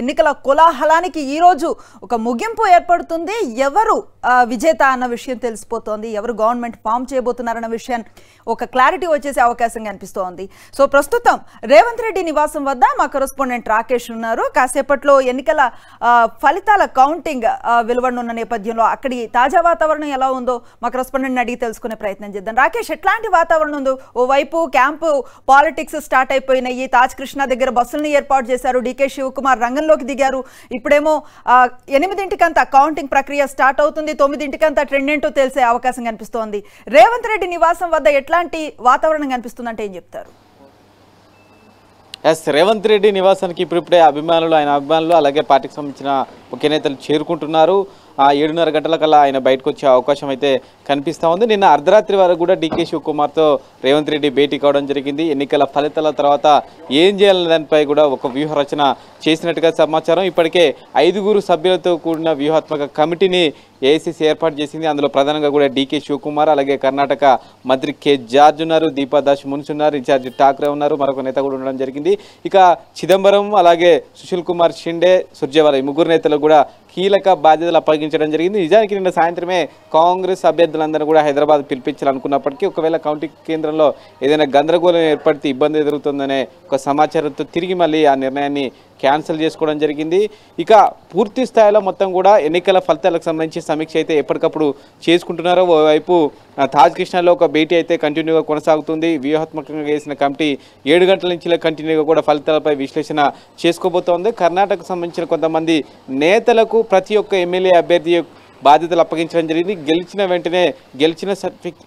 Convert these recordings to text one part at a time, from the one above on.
ఎన్నికల కోలాహలానికి ఈరోజు ఒక ముగింపు ఏర్పడుతుంది ఎవరు విజేత అన్న విషయం తెలిసిపోతోంది ఎవరు గవర్నమెంట్ ఫామ్ చేయబోతున్నారన్న విషయం ఒక క్లారిటీ వచ్చేసే అవకాశం కనిపిస్తోంది సో ప్రస్తుతం రేవంత్ రెడ్డి నివాసం వద్ద మా కరస్పాండెంట్ రాకేష్ ఉన్నారు కాసేపట్లో ఎన్నికల ఫలితాల కౌంటింగ్ వెలువడనున్న నేపథ్యంలో అక్కడి తాజా వాతావరణం ఎలా ఉందో మా కరస్పాండెంట్ని అడిగి తెలుసుకునే ప్రయత్నం చేద్దాం రాకేష్ ఎట్లాంటి వాతావరణం ఉందో ఓవైపు క్యాంపు పాలిటిక్స్ స్టార్ట్ అయిపోయినాయి తాజ్ కృష్ణ దగ్గర బస్సులను ఏర్పాటు చేశారు డికే శివకుమార్ రంగం రంగంలోకి దిగారు ఇప్పుడేమో ఎనిమిదింటికంతా కౌంటింగ్ ప్రక్రియ స్టార్ట్ అవుతుంది తొమ్మిదింటికంతా ట్రెండ్ ఏంటో తెలిసే అవకాశం కనిపిస్తోంది రేవంత్ రెడ్డి నివాసం వద్ద ఎట్లాంటి వాతావరణం కనిపిస్తుందంటే ఏం చెప్తారు ఎస్ రేవంత్ రెడ్డి నివాసానికి ఇప్పుడిప్పుడే అభిమానులు ఆయన అభిమానులు అలాగే పార్టీకి సంబంధించిన ముఖ్య నేతలు చేరుకుంటున్నారు ఆ ఏడున్నర గంటలకల్లా ఆయన బయటకు వచ్చే అవకాశం అయితే కనిపిస్తూ ఉంది నిన్న అర్ధరాత్రి వరకు కూడా డీకే శివకుమార్తో రేవంత్ రెడ్డి భేటీ కావడం జరిగింది ఎన్నికల ఫలితాల తర్వాత ఏం చేయాలనే దానిపై కూడా ఒక వ్యూహరచన చేసినట్టుగా సమాచారం ఇప్పటికే ఐదుగురు సభ్యులతో కూడిన వ్యూహాత్మక కమిటీని ఏఐసిసి ఏర్పాటు చేసింది అందులో ప్రధానంగా కూడా డీకే శివకుమార్ అలాగే కర్ణాటక మంత్రి కె జార్జ్ ఉన్నారు దీపాదాస్ మున్స్ ఉన్నారు ఇన్ఛార్జ్ ఠాక్రే ఉన్నారు మరొక నేత కూడా ఉండడం జరిగింది ఇక చిదంబరం అలాగే సుశీల్ కుమార్ షిండే సుర్జేవాల ఈ ముగ్గురు నేతలు కూడా కీలక బాధ్యతలు అప్పగించడం జరిగింది నిజానికి నిన్న సాయంత్రమే కాంగ్రెస్ అభ్యర్థులందరూ కూడా హైదరాబాద్ పిలిపించాలనుకున్నప్పటికీ ఒకవేళ కౌంటీ కేంద్రంలో ఏదైనా గందరగోళం ఏర్పడితే ఇబ్బంది ఎదురుతుందనే ఒక సమాచారంతో తిరిగి మళ్ళీ ఆ నిర్ణయాన్ని క్యాన్సిల్ చేసుకోవడం జరిగింది ఇక పూర్తి స్థాయిలో మొత్తం కూడా ఎన్నికల ఫలితాలకు సంబంధించి సమీక్ష అయితే ఎప్పటికప్పుడు చేసుకుంటున్నారు ఓవైపు తాజ్ కృష్ణలో ఒక భేటీ అయితే కంటిన్యూగా కొనసాగుతుంది వ్యూహాత్మకంగా వేసిన కమిటీ ఏడు గంటల నుంచి కంటిన్యూగా కూడా ఫలితాలపై విశ్లేషణ చేసుకోబోతోంది కర్ణాటకకు సంబంధించిన కొంతమంది నేతలకు ప్రతి ఒక్క ఎమ్మెల్యే అభ్యర్థి బాధ్యతలు అప్పగించడం జరిగింది గెలిచిన వెంటనే గెలిచిన సర్టిఫికేట్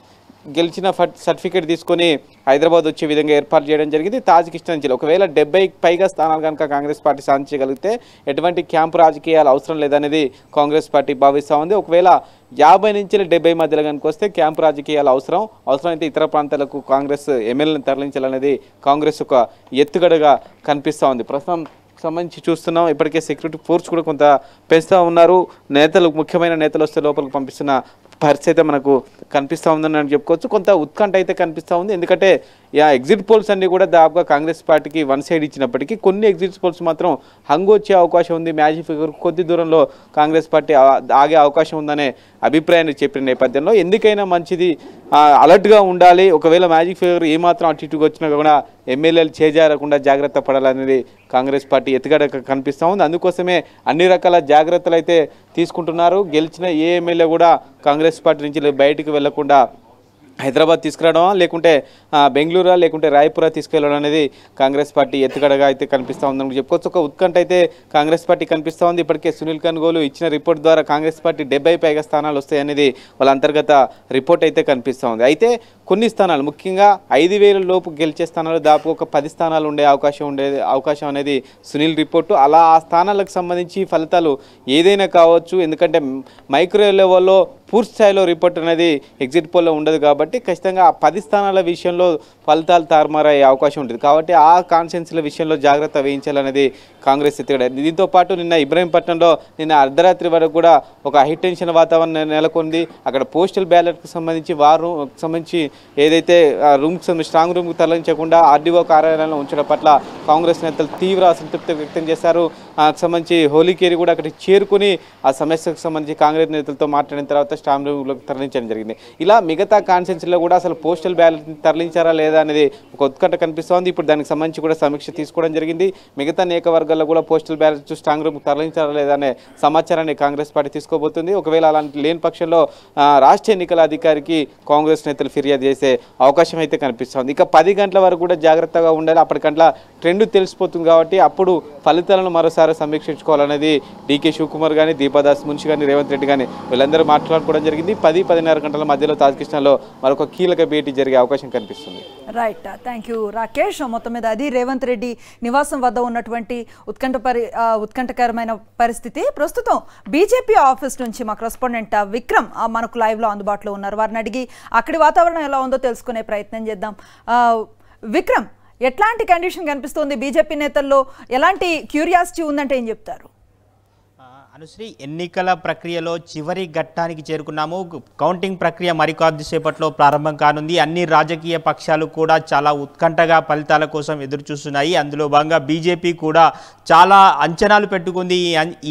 గెలిచిన సర్టిఫికేట్ తీసుకొని హైదరాబాద్ వచ్చే విధంగా ఏర్పాటు చేయడం జరిగింది తాజ్కిస్తాన్ జిల్లా ఒకవేళ డెబ్బై పైగా స్థానాలు కనుక కాంగ్రెస్ పార్టీ సాధించగలిగితే ఎటువంటి క్యాంపు రాజకీయాలు అవసరం లేదనేది కాంగ్రెస్ పార్టీ భావిస్తూ ఉంది ఒకవేళ యాభై నుంచి డెబ్బై మధ్యలో కనుక వస్తే క్యాంపు రాజకీయాలు అవసరం అవసరమైతే ఇతర ప్రాంతాలకు కాంగ్రెస్ ఎమ్మెల్యేలను తరలించాలనేది కాంగ్రెస్ ఒక ఎత్తుగడగా కనిపిస్తూ ఉంది ప్రస్తుతం సంబంధించి చూస్తున్నాం ఇప్పటికే సెక్యూరిటీ ఫోర్స్ కూడా కొంత పెంచుతూ ఉన్నారు నేతలు ముఖ్యమైన నేతలు వస్తే లోపలికి పంపిస్తున్న పరిస్థితి అయితే మనకు కనిపిస్తూ ఉందని అని చెప్పుకోవచ్చు కొంత ఉత్కంఠ అయితే కనిపిస్తూ ఉంది ఎందుకంటే ఆ ఎగ్జిట్ పోల్స్ అన్నీ కూడా దాదాపుగా కాంగ్రెస్ పార్టీకి వన్ సైడ్ ఇచ్చినప్పటికీ కొన్ని ఎగ్జిట్ పోల్స్ మాత్రం హంగు వచ్చే అవకాశం ఉంది మ్యాజిక్ ఫిగర్ కొద్ది దూరంలో కాంగ్రెస్ పార్టీ ఆగే అవకాశం ఉందనే అభిప్రాయాన్ని చెప్పిన నేపథ్యంలో ఎందుకైనా మంచిది అలర్ట్గా ఉండాలి ఒకవేళ మ్యాజిక్ ఫిగర్ ఏమాత్రం అటు ఇటుకు వచ్చినా కూడా ఎమ్మెల్యేలు చేజారకుండా జాగ్రత్త పడాలనేది కాంగ్రెస్ పార్టీ ఎత్తుగడ కనిపిస్తూ ఉంది అందుకోసమే అన్ని రకాల జాగ్రత్తలు అయితే తీసుకుంటున్నారు గెలిచిన ఏ ఎమ్మెల్యే కూడా కాంగ్రెస్ పార్టీ నుంచి బయటకు వెళ్లకుండా హైదరాబాద్ తీసుకురావడమా లేకుంటే బెంగళూరా లేకుంటే రాయపురా తీసుకెళ్ళడం అనేది కాంగ్రెస్ పార్టీ ఎత్తుగడగా అయితే కనిపిస్తూ ఉందని చెప్పుకోవచ్చు ఒక ఉత్కంఠ అయితే కాంగ్రెస్ పార్టీ కనిపిస్తూ ఉంది ఇప్పటికే సునీల్ కన్గోలు ఇచ్చిన రిపోర్ట్ ద్వారా కాంగ్రెస్ పార్టీ డెబ్బై పైగా స్థానాలు వస్తాయనేది వాళ్ళ అంతర్గత రిపోర్ట్ అయితే కనిపిస్తూ ఉంది అయితే కొన్ని స్థానాలు ముఖ్యంగా ఐదు వేల లోపు గెలిచే స్థానాలు దాపు ఒక పది స్థానాలు ఉండే అవకాశం ఉండే అవకాశం అనేది సునీల్ రిపోర్టు అలా ఆ స్థానాలకు సంబంధించి ఫలితాలు ఏదైనా కావచ్చు ఎందుకంటే మైక్రో లెవెల్లో పూర్తి స్థాయిలో రిపోర్ట్ అనేది ఎగ్జిట్ పోల్లో ఉండదు కాబట్టి ఖచ్చితంగా ఆ పది స్థానాల విషయంలో ఫలితాలు తారుమారయ్యే అవకాశం ఉంటుంది కాబట్టి ఆ కాన్స్టెన్సీల విషయంలో జాగ్రత్త వేయించాలనేది కాంగ్రెస్ ఎత్తిగడ దీంతో పాటు నిన్న ఇబ్రహీంపట్నంలో నిన్న అర్ధరాత్రి వరకు కూడా ఒక హైటెన్షన్ వాతావరణం నెలకొంది అక్కడ పోస్టల్ బ్యాలెట్కు సంబంధించి వారు సంబంధించి ఏదైతే రూమ్స్ స్ట్రాంగ్ రూమ్కి తరలించకుండా ఆర్డీఓ కార్యాలయంలో ఉంచడం పట్ల కాంగ్రెస్ నేతలు తీవ్ర అసంతృప్తి వ్యక్తం చేశారు దానికి సంబంధించి హోలీకేరి కూడా అక్కడికి చేరుకుని ఆ సమస్యకు సంబంధించి కాంగ్రెస్ నేతలతో మాట్లాడిన తర్వాత స్ట్రాంగ్ రూమ్లోకి తరలించడం జరిగింది ఇలా మిగతా కాన్సెన్సీలో కూడా అసలు పోస్టల్ బ్యాలెట్ తరలించారా లేదా అనేది ఒక ఉత్కంఠ కనిపిస్తోంది ఇప్పుడు దానికి సంబంధించి కూడా సమీక్ష తీసుకోవడం జరిగింది మిగతా వర్గాల్లో కూడా పోస్టల్ బ్యాలెట్స్ స్ట్రాంగ్ రూమ్కి తరలించారా లేదా అనే సమాచారాన్ని కాంగ్రెస్ పార్టీ తీసుకోబోతుంది ఒకవేళ అలాంటి లేని పక్షంలో రాష్ట్ర ఎన్నికల అధికారికి కాంగ్రెస్ నేతలు ఫిర్యాదు చేసే అవకాశం అయితే కనిపిస్తుంది ఇక పది గంటల వరకు కూడా జాగ్రత్తగా ఉండాలి అప్పటికంట్లా ట్రెండ్ తెలిసిపోతుంది కాబట్టి అప్పుడు ఫలితాలను మరోసారి సమీక్షించుకోవాలనేది డీకే శివకుమార్ కానీ దీపాదాస్ మున్షి కానీ రేవంత్ రెడ్డి కానీ వీళ్ళందరూ మాట్లాడుకోవడం జరిగింది పది పదిన్నర గంటల మధ్యలో తాజకిష్ణలో మరొక కీలక భేటీ జరిగే అవకాశం కనిపిస్తుంది రైట్ థ్యాంక్ యూ రాకేష్ మొత్తం మీద అది రేవంత్ రెడ్డి నివాసం వద్ద ఉన్నటువంటి ఉత్కంఠ పరి ఉత్కంఠకరమైన పరిస్థితి ప్రస్తుతం బీజేపీ ఆఫీస్ నుంచి మా కరెస్పాండెంట్ విక్రమ్ మనకు లైవ్లో అందుబాటులో ఉన్నారు వారిని అడిగి అక్కడి వాతావరణం ఎలా ఎలా ఉందో తెలుసుకునే ప్రయత్నం చేద్దాం విక్రమ్ ఎట్లాంటి కండిషన్ కనిపిస్తుంది బీజేపీ నేతల్లో ఎలాంటి క్యూరియాసిటీ ఉందంటే ఏం చెప్తారు అనుశ్రీ ఎన్నికల ప్రక్రియలో చివరి ఘట్టానికి చేరుకున్నాము కౌంటింగ్ ప్రక్రియ మరికొద్దిసేపట్లో ప్రారంభం కానుంది అన్ని రాజకీయ పక్షాలు కూడా చాలా ఉత్కంఠగా ఫలితాల కోసం ఎదురు చూస్తున్నాయి అందులో భాగంగా బీజేపీ కూడా చాలా అంచనాలు పెట్టుకుంది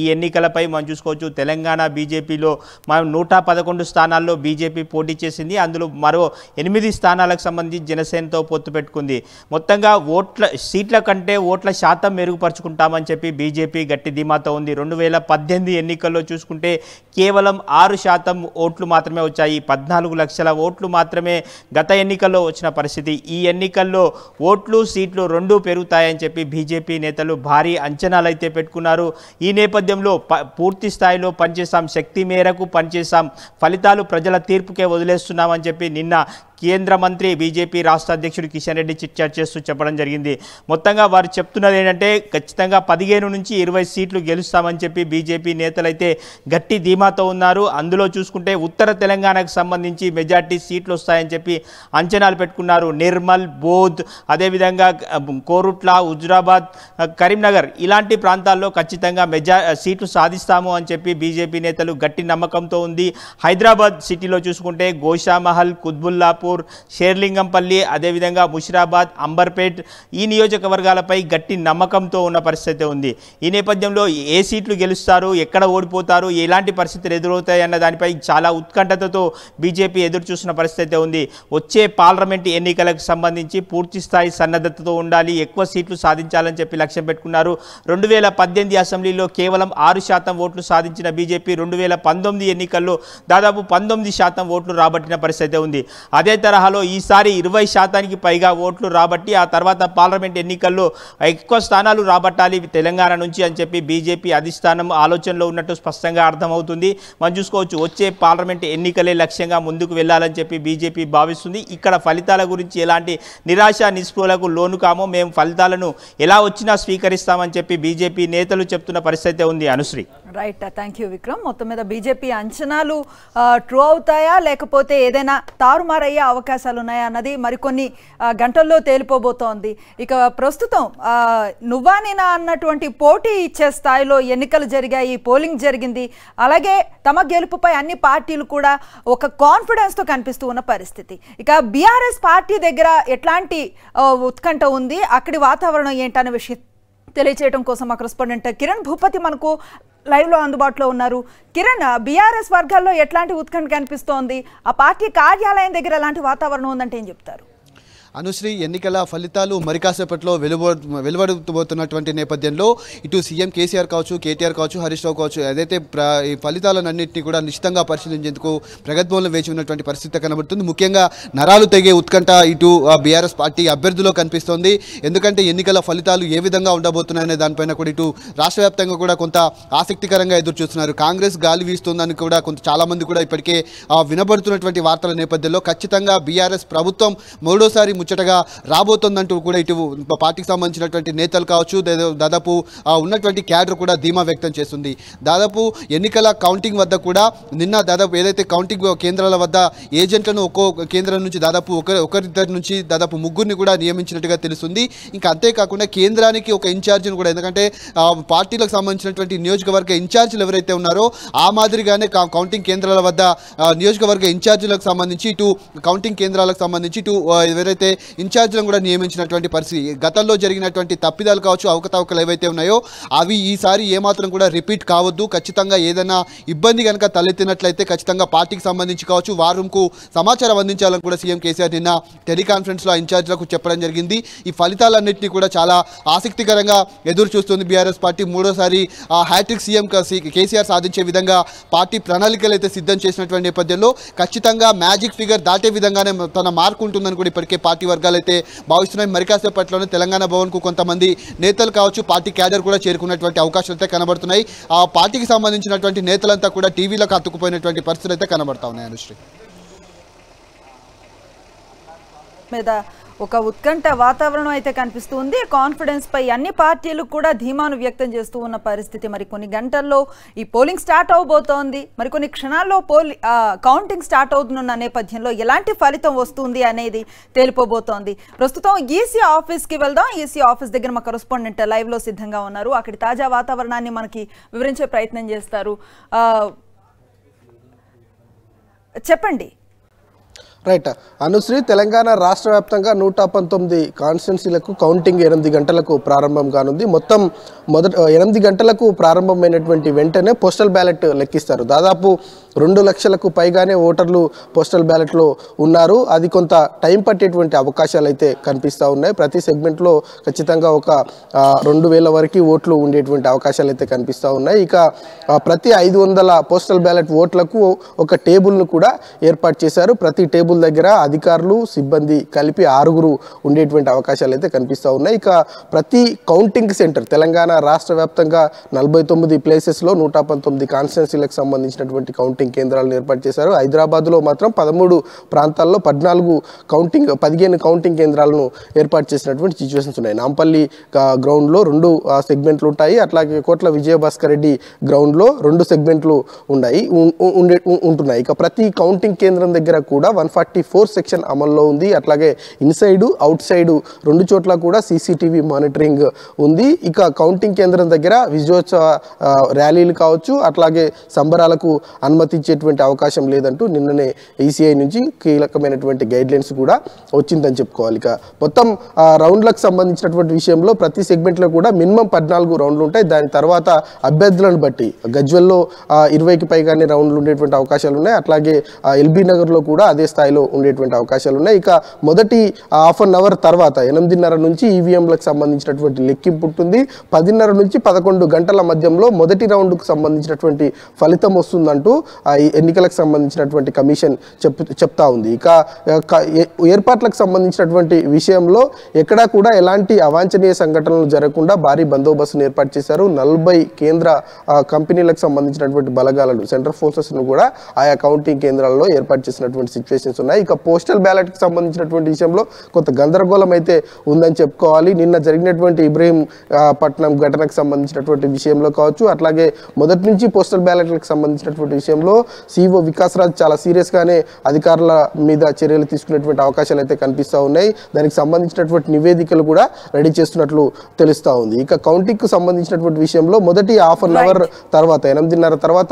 ఈ ఎన్నికలపై మనం చూసుకోవచ్చు తెలంగాణ బీజేపీలో మనం నూట పదకొండు స్థానాల్లో బీజేపీ పోటీ చేసింది అందులో మరో ఎనిమిది స్థానాలకు సంబంధించి జనసేనతో పొత్తు పెట్టుకుంది మొత్తంగా ఓట్ల సీట్ల కంటే ఓట్ల శాతం మెరుగుపరుచుకుంటామని చెప్పి బీజేపీ గట్టి ధీమాతో ఉంది రెండు వేల పద్దెనిమిది పద్దెనిమిది ఎన్నికల్లో చూసుకుంటే కేవలం ఆరు శాతం ఓట్లు మాత్రమే వచ్చాయి పద్నాలుగు లక్షల ఓట్లు మాత్రమే గత ఎన్నికల్లో వచ్చిన పరిస్థితి ఈ ఎన్నికల్లో ఓట్లు సీట్లు రెండూ పెరుగుతాయని చెప్పి బీజేపీ నేతలు భారీ అంచనాలు అయితే పెట్టుకున్నారు ఈ నేపథ్యంలో పూర్తి స్థాయిలో పనిచేస్తాం శక్తి మేరకు పనిచేస్తాం ఫలితాలు ప్రజల తీర్పుకే వదిలేస్తున్నామని చెప్పి నిన్న కేంద్ర మంత్రి బీజేపీ రాష్ట్ర అధ్యక్షుడు కిషన్ రెడ్డి చిట్చాట్ చేస్తూ చెప్పడం జరిగింది మొత్తంగా వారు చెప్తున్నది ఏంటంటే ఖచ్చితంగా పదిహేను నుంచి ఇరవై సీట్లు గెలుస్తామని చెప్పి బీజేపీ నేతలైతే గట్టి ధీమాతో ఉన్నారు అందులో చూసుకుంటే ఉత్తర తెలంగాణకు సంబంధించి మెజార్టీ సీట్లు వస్తాయని చెప్పి అంచనాలు పెట్టుకున్నారు నిర్మల్ బోధ్ అదేవిధంగా కోరుట్ల హుజురాబాద్ కరీంనగర్ ఇలాంటి ప్రాంతాల్లో ఖచ్చితంగా మెజా సీట్లు సాధిస్తాము అని చెప్పి బీజేపీ నేతలు గట్టి నమ్మకంతో ఉంది హైదరాబాద్ సిటీలో చూసుకుంటే గోషామహల్ కుత్బుల్లాపూర్ షాపూర్ షేర్లింగంపల్లి అదేవిధంగా ముషిరాబాద్ అంబర్పేట్ ఈ నియోజకవర్గాలపై గట్టి నమ్మకంతో ఉన్న పరిస్థితి ఉంది ఈ నేపథ్యంలో ఏ సీట్లు గెలుస్తారు ఎక్కడ ఓడిపోతారు ఎలాంటి పరిస్థితులు ఎదురవుతాయన్న దానిపై చాలా ఉత్కంఠతతో బీజేపీ ఎదురు చూసిన పరిస్థితి ఉంది వచ్చే పార్లమెంట్ ఎన్నికలకు సంబంధించి పూర్తి స్థాయి సన్నద్ధతతో ఉండాలి ఎక్కువ సీట్లు సాధించాలని చెప్పి లక్ష్యం పెట్టుకున్నారు రెండు వేల పద్దెనిమిది అసెంబ్లీలో కేవలం ఆరు శాతం ఓట్లు సాధించిన బీజేపీ రెండు వేల పంతొమ్మిది ఎన్నికల్లో దాదాపు పంతొమ్మిది శాతం ఓట్లు రాబట్టిన పరిస్థితి ఉంది అదే అదే తరహాలో ఈసారి ఇరవై శాతానికి పైగా ఓట్లు రాబట్టి ఆ తర్వాత పార్లమెంట్ ఎన్నికల్లో ఎక్కువ స్థానాలు రాబట్టాలి తెలంగాణ నుంచి అని చెప్పి బీజేపీ అధిష్టానం ఆలోచనలో ఉన్నట్టు స్పష్టంగా అర్థమవుతుంది మనం చూసుకోవచ్చు వచ్చే పార్లమెంట్ ఎన్నికలే లక్ష్యంగా ముందుకు వెళ్ళాలని చెప్పి బీజేపీ భావిస్తుంది ఇక్కడ ఫలితాల గురించి ఎలాంటి నిరాశ నిస్పృహలకు లోను కామో మేము ఫలితాలను ఎలా వచ్చినా స్వీకరిస్తామని చెప్పి బీజేపీ నేతలు చెప్తున్న పరిస్థితి ఉంది Anushree right thank you Vikram మొత్తం మీద బీజేపీ అంచనాలు ట్రూ uh, అవుతాయా లేకపోతే ఏదైనా తారుమారయ్యే అవకాశాలు ఉన్నాయా అన్నది మరికొన్ని గంటల్లో తేలిపోబోతోంది ఇక ప్రస్తుతం నువ్వా నేనా అన్నటువంటి పోటీ ఇచ్చే స్థాయిలో ఎన్నికలు జరిగాయి పోలింగ్ జరిగింది అలాగే తమ గెలుపుపై అన్ని పార్టీలు కూడా ఒక కాన్ఫిడెన్స్తో కనిపిస్తూ ఉన్న పరిస్థితి ఇక బీఆర్ఎస్ పార్టీ దగ్గర ఎట్లాంటి ఉత్కంఠ ఉంది అక్కడి వాతావరణం ఏంటనే విషయం తెలియచేయడం కోసం మా కరెస్పాండెంట్ కిరణ్ భూపతి మనకు లైవ్లో అందుబాటులో ఉన్నారు కిరణ్ బీఆర్ఎస్ వర్గాల్లో ఎట్లాంటి ఉత్కంఠ కనిపిస్తోంది ఆ పార్టీ కార్యాలయం దగ్గర ఎలాంటి వాతావరణం ఉందంటే ఏం చెప్తారు అనుశ్రీ ఎన్నికల ఫలితాలు మరికాసేపట్లో వెలువ వెలువడుతుబోతున్నటువంటి నేపథ్యంలో ఇటు సీఎం కేసీఆర్ కావచ్చు కేటీఆర్ కావచ్చు హరీష్ రావు కావచ్చు ఏదైతే ఈ ఫలితాలన్నింటినీ కూడా నిశ్చితంగా పరిశీలించేందుకు ప్రగతిభవనం వేచి ఉన్నటువంటి పరిస్థితి కనబడుతుంది ముఖ్యంగా నరాలు తెగే ఉత్కంఠ ఇటు బీఆర్ఎస్ పార్టీ అభ్యర్థుల్లో కనిపిస్తోంది ఎందుకంటే ఎన్నికల ఫలితాలు ఏ విధంగా ఉండబోతున్నాయనే దానిపైన కూడా ఇటు రాష్ట్ర వ్యాప్తంగా కూడా కొంత ఆసక్తికరంగా ఎదురు చూస్తున్నారు కాంగ్రెస్ గాలి వీస్తుందని కూడా కొంత చాలామంది కూడా ఇప్పటికే వినబడుతున్నటువంటి వార్తల నేపథ్యంలో ఖచ్చితంగా బీఆర్ఎస్ ప్రభుత్వం మూడోసారి ముచ్చటగా రాబోతుందంటూ కూడా ఇటు పార్టీకి సంబంధించినటువంటి నేతలు కావచ్చు దాదాపు ఉన్నటువంటి క్యాడర్ కూడా ధీమా వ్యక్తం చేస్తుంది దాదాపు ఎన్నికల కౌంటింగ్ వద్ద కూడా నిన్న దాదాపు ఏదైతే కౌంటింగ్ కేంద్రాల వద్ద ఏజెంట్లను ఒక్కో కేంద్రం నుంచి దాదాపు ఒకరి ఒకరిద్దరి నుంచి దాదాపు ముగ్గురిని కూడా నియమించినట్టుగా తెలుస్తుంది ఇంకా అంతేకాకుండా కేంద్రానికి ఒక ఇన్ఛార్జిని కూడా ఎందుకంటే పార్టీలకు సంబంధించినటువంటి నియోజకవర్గ ఇన్ఛార్జీలు ఎవరైతే ఉన్నారో ఆ మాదిరిగానే కౌంటింగ్ కేంద్రాల వద్ద నియోజకవర్గ ఇన్ఛార్జీలకు సంబంధించి ఇటు కౌంటింగ్ కేంద్రాలకు సంబంధించి ఇటు ఎవరైతే ఇన్ఛార్జీలను కూడా నియమించినటువంటి పరిస్థితి గతంలో జరిగినటువంటి తప్పిదాలు కావచ్చు అవకతవకలు ఏవైతే ఉన్నాయో అవి ఈసారి ఏమాత్రం కూడా రిపీట్ కావద్దు ఖచ్చితంగా ఏదైనా ఇబ్బంది కనుక తలెత్తినట్లయితే ఖచ్చితంగా పార్టీకి సంబంధించి కావచ్చు వారు సమాచారం అందించాలని కూడా సీఎం కేసీఆర్ నిన్న టెలికాన్ఫరెన్స్లో ఇన్ఛార్జీలకు చెప్పడం జరిగింది ఈ ఫలితాలన్నింటినీ కూడా చాలా ఆసక్తికరంగా ఎదురు చూస్తుంది బీఆర్ఎస్ పార్టీ మూడోసారి హ్యాట్రిక్ సీఎం కేసీఆర్ సాధించే విధంగా పార్టీ ప్రణాళికలు అయితే సిద్ధం చేసినటువంటి నేపథ్యంలో ఖచ్చితంగా మ్యాజిక్ ఫిగర్ దాటే విధంగానే తన మార్కు ఉంటుందని కూడా ఇప్పటికే పార్టీ పార్టీ వర్గాలు అయితే భావిస్తున్నాయి మరి కాసేపట్లోనే తెలంగాణ భవన్కు కొంతమంది నేతలు కావచ్చు పార్టీ క్యాడర్ కూడా చేరుకున్నటువంటి అవకాశాలు అయితే కనబడుతున్నాయి ఆ పార్టీకి సంబంధించినటువంటి నేతలంతా కూడా టీవీలోకి అత్తుకుపోయినటువంటి పరిస్థితులు అయితే కనబడతా ఉన్నాయి అనుశ్రీ ఒక ఉత్కంఠ వాతావరణం అయితే కనిపిస్తుంది కాన్ఫిడెన్స్ పై అన్ని పార్టీలు కూడా ధీమాను వ్యక్తం చేస్తూ ఉన్న పరిస్థితి మరి కొన్ని గంటల్లో ఈ పోలింగ్ స్టార్ట్ అవబోతోంది మరి కొన్ని క్షణాల్లో పోలి కౌంటింగ్ స్టార్ట్ అవుతున్న నేపథ్యంలో ఎలాంటి ఫలితం వస్తుంది అనేది తేలిపోబోతోంది ప్రస్తుతం ఈసీ ఆఫీస్కి వెళ్దాం ఈసీ ఆఫీస్ దగ్గర మా కరస్పాండెంట్ లైవ్లో సిద్ధంగా ఉన్నారు అక్కడి తాజా వాతావరణాన్ని మనకి వివరించే ప్రయత్నం చేస్తారు చెప్పండి రైట్ అనుశ్రీ తెలంగాణ రాష్ట్ర వ్యాప్తంగా నూట పంతొమ్మిది కాన్స్టిట్యున్సీలకు కౌంటింగ్ ఎనిమిది గంటలకు ప్రారంభం కానుంది మొత్తం మొదట ఎనిమిది గంటలకు ప్రారంభమైనటువంటి వెంటనే పోస్టల్ బ్యాలెట్ లెక్కిస్తారు దాదాపు రెండు లక్షలకు పైగానే ఓటర్లు పోస్టల్ బ్యాలెట్లో ఉన్నారు అది కొంత టైం పట్టేటువంటి అవకాశాలు అయితే కనిపిస్తూ ఉన్నాయి ప్రతి సెగ్మెంట్లో ఖచ్చితంగా ఒక రెండు వేల వరకు ఓట్లు ఉండేటువంటి అవకాశాలు అయితే కనిపిస్తూ ఉన్నాయి ఇక ప్రతి ఐదు వందల పోస్టల్ బ్యాలెట్ ఓట్లకు ఒక టేబుల్ను కూడా ఏర్పాటు చేశారు ప్రతి టేబుల్ స్కూల్ దగ్గర అధికారులు సిబ్బంది కలిపి ఆరుగురు ఉండేటువంటి అవకాశాలు అయితే కనిపిస్తూ ఉన్నాయి ఇక ప్రతి కౌంటింగ్ సెంటర్ తెలంగాణ రాష్ట్ర వ్యాప్తంగా నలభై తొమ్మిది ప్లేసెస్లో నూట పంతొమ్మిది కాన్స్టిట్యున్సీలకు సంబంధించినటువంటి కౌంటింగ్ కేంద్రాలను ఏర్పాటు చేశారు హైదరాబాద్లో మాత్రం పదమూడు ప్రాంతాల్లో పద్నాలుగు కౌంటింగ్ పదిహేను కౌంటింగ్ కేంద్రాలను ఏర్పాటు చేసినటువంటి సిచ్యువేషన్స్ ఉన్నాయి నాంపల్లి గ్రౌండ్లో రెండు సెగ్మెంట్లు ఉంటాయి అట్లాగే కోట్ల విజయభాస్కర్ రెడ్డి గ్రౌండ్లో రెండు సెగ్మెంట్లు ఉన్నాయి ఉండే ఉంటున్నాయి ఇక ప్రతి కౌంటింగ్ కేంద్రం దగ్గర కూడా వన్ ఫార్టీ ఫోర్ సెక్షన్ అమల్లో ఉంది అట్లాగే ఇన్సైడ్ అవుట్ సైడ్ రెండు చోట్ల కూడా సీసీటీవీ మానిటరింగ్ ఉంది ఇక కౌంటింగ్ కేంద్రం దగ్గర విజయోత్సవ ర్యాలీలు కావచ్చు అట్లాగే సంబరాలకు అనుమతించేటువంటి అవకాశం లేదంటూ నిన్ననే ఈసీఐ నుంచి కీలకమైనటువంటి గైడ్లైన్స్ కూడా వచ్చిందని చెప్పుకోవాలి ఇక మొత్తం రౌండ్లకు సంబంధించినటువంటి విషయంలో ప్రతి సెగ్మెంట్లో కూడా మినిమం పద్నాలుగు రౌండ్లు ఉంటాయి దాని తర్వాత అభ్యర్థులను బట్టి గజ్వెల్లో ఇరవైకి పైగానే రౌండ్లు ఉండేటువంటి అవకాశాలు ఉన్నాయి అట్లాగే ఎల్బీ నగర్లో కూడా అదే స్థాయిలో స్థాయిలో ఉండేటువంటి అవకాశాలు ఉన్నాయి ఇక మొదటి హాఫ్ అన్ అవర్ తర్వాత ఎనిమిదిన్నర నుంచి ఈవీఎంలకు సంబంధించినటువంటి లెక్కింపు ఉంటుంది పదిన్నర నుంచి పదకొండు గంటల మధ్యంలో మొదటి రౌండ్కు సంబంధించినటువంటి ఫలితం వస్తుందంటూ ఎన్నికలకు సంబంధించినటువంటి కమిషన్ చెప్తా ఉంది ఇక ఏర్పాట్లకు సంబంధించినటువంటి విషయంలో ఎక్కడా కూడా ఎలాంటి అవాంఛనీయ సంఘటనలు జరగకుండా భారీ బందోబస్తును ఏర్పాటు చేశారు నలభై కేంద్ర కంపెనీలకు సంబంధించినటువంటి బలగాలను సెంట్రల్ ఫోర్సెస్ను కూడా ఆయా కౌంటింగ్ కేంద్రాల్లో ఏర్పాటు చేసినటువంటి సిచ్యువేషన్స్ జరుగుతున్నాయి ఇక పోస్టల్ బ్యాలెట్కి సంబంధించినటువంటి విషయంలో కొంత గందరగోళం అయితే ఉందని చెప్పుకోవాలి నిన్న జరిగినటువంటి ఇబ్రహీం పట్నం ఘటనకు సంబంధించినటువంటి విషయంలో కావచ్చు అట్లాగే మొదటి నుంచి పోస్టల్ బ్యాలెట్లకు సంబంధించినటువంటి విషయంలో సిఓ e వికాసరాజ్ చాలా సీరియస్గానే అధికారుల మీద చర్యలు తీసుకునేటువంటి అవకాశాలు అయితే కనిపిస్తూ ఉన్నాయి దానికి సంబంధించినటువంటి నివేదికలు కూడా రెడీ చేస్తున్నట్లు తెలుస్తూ ఉంది ఇక కౌంటింగ్కు సంబంధించినటువంటి విషయంలో మొదటి హాఫ్ అన్ అవర్ తర్వాత ఎనిమిదిన్నర తర్వాత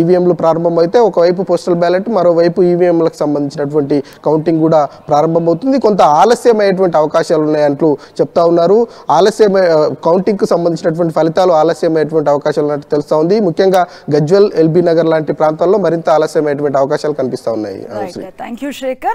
ఈవీఎంలు e ప్రారంభమైతే ఒకవైపు పోస్టల్ బ్యాలెట్ మరోవైపు ఈవీఎంలకు e సంబంధించి సంబంధించినటువంటి కౌంటింగ్ కూడా ప్రారంభమవుతుంది కొంత ఆలస్యమైనటువంటి అవకాశాలు ఉన్నాయంటూ చెప్తా ఉన్నారు ఆలస్యమై కౌంటింగ్కు సంబంధించినటువంటి ఫలితాలు ఆలస్యమైనటువంటి అవకాశాలు ఉన్నట్టు తెలుస్తా ఉంది ముఖ్యంగా గజ్వల్ ఎల్బీ నగర్ లాంటి ప్రాంతాల్లో మరింత ఆలస్యమైనటువంటి అవకాశాలు కనిపిస్తా ఉన్నాయి